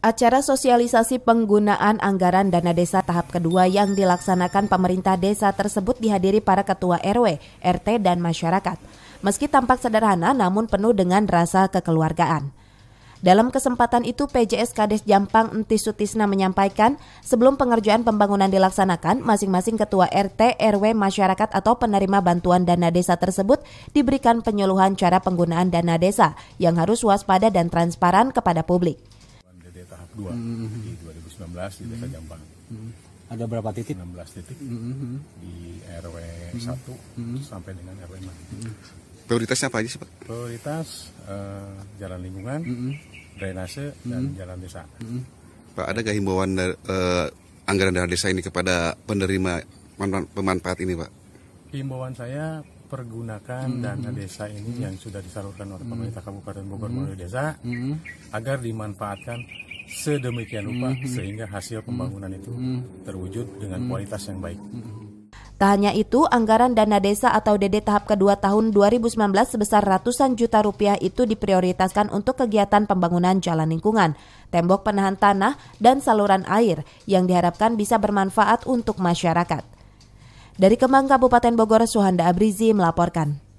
Acara sosialisasi penggunaan anggaran dana desa tahap kedua yang dilaksanakan pemerintah desa tersebut dihadiri para ketua RW, RT, dan masyarakat. Meski tampak sederhana, namun penuh dengan rasa kekeluargaan. Dalam kesempatan itu, PJS Kades Jampang Enti Sutisna menyampaikan, sebelum pengerjaan pembangunan dilaksanakan, masing-masing ketua RT, RW, masyarakat atau penerima bantuan dana desa tersebut diberikan penyuluhan cara penggunaan dana desa yang harus waspada dan transparan kepada publik dua hmm. hmm, hmm. di 2019 di Desa hmm. Jambang. Mm Hmm. Ada berapa titik? 16 titik hmm. di RW 1 1 hmm. sampai dengan RW 6. Hmm. Prioritasnya apa aja sih Pak? Prioritas uh, jalan lingkungan, hmm. drainase, hmm. dan jalan desa. Hmm. Pak, ada gak himbauan uh, anggaran dana desa ini kepada penerima pemanfaat ini Pak? Himbauan saya pergunakan mm -hmm. dana desa ini mm -hmm. yang sudah disalurkan oleh pemerintah Kabupaten Bogor melalui mm -hmm. desa mm -hmm. agar dimanfaatkan sedemikian rupa mm-hmm. sehingga hasil mm-hmm. pembangunan itu mm-hmm. terwujud dengan mm-hmm. kualitas yang baik. Mm-hmm. Tak hanya itu, anggaran dana desa atau DD tahap kedua tahun 2019 sebesar ratusan juta rupiah itu diprioritaskan untuk kegiatan pembangunan jalan lingkungan, tembok penahan tanah, dan saluran air yang diharapkan bisa bermanfaat untuk masyarakat. Dari Kemang Kabupaten Bogor, Suhanda Abrizi melaporkan.